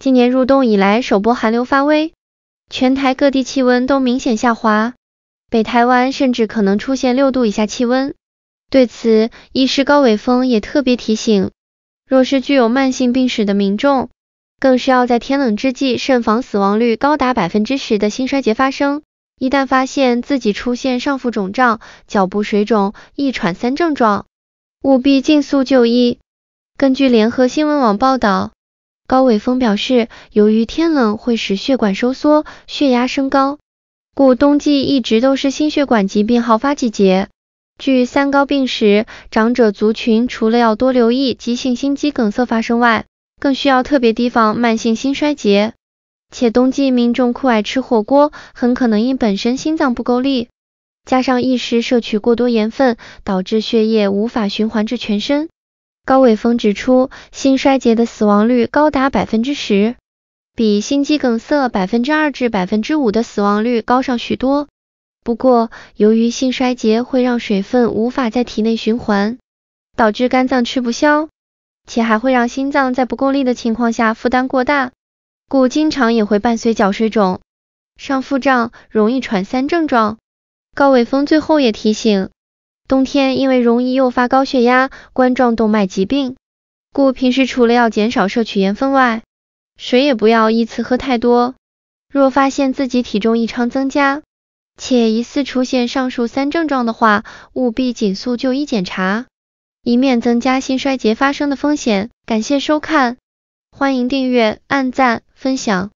今年入冬以来，首波寒流发威，全台各地气温都明显下滑，北台湾甚至可能出现六度以下气温。对此，医师高伟峰也特别提醒，若是具有慢性病史的民众，更需要在天冷之际慎防死亡率高达百分之十的心衰竭发生。一旦发现自己出现上腹肿胀、脚部水肿、易喘三症状，务必尽速就医。根据联合新闻网报道。高伟峰表示，由于天冷会使血管收缩，血压升高，故冬季一直都是心血管疾病好发季节。据三高病史长者族群，除了要多留意急性心肌梗塞发生外，更需要特别提防慢性心衰竭。且冬季民众酷爱吃火锅，很可能因本身心脏不够力，加上一时摄取过多盐分，导致血液无法循环至全身。高伟峰指出，心衰竭的死亡率高达百分之十，比心肌梗塞百分之二至百分之五的死亡率高上许多。不过，由于心衰竭会让水分无法在体内循环，导致肝脏吃不消，且还会让心脏在不够力的情况下负担过大，故经常也会伴随脚水肿、上腹胀、容易喘三症状。高伟峰最后也提醒。冬天因为容易诱发高血压、冠状动脉疾病，故平时除了要减少摄取盐分外，水也不要一次喝太多。若发现自己体重异常增加，且疑似出现上述三症状的话，务必紧速就医检查，以免增加心衰竭发生的风险。感谢收看，欢迎订阅、按赞、分享。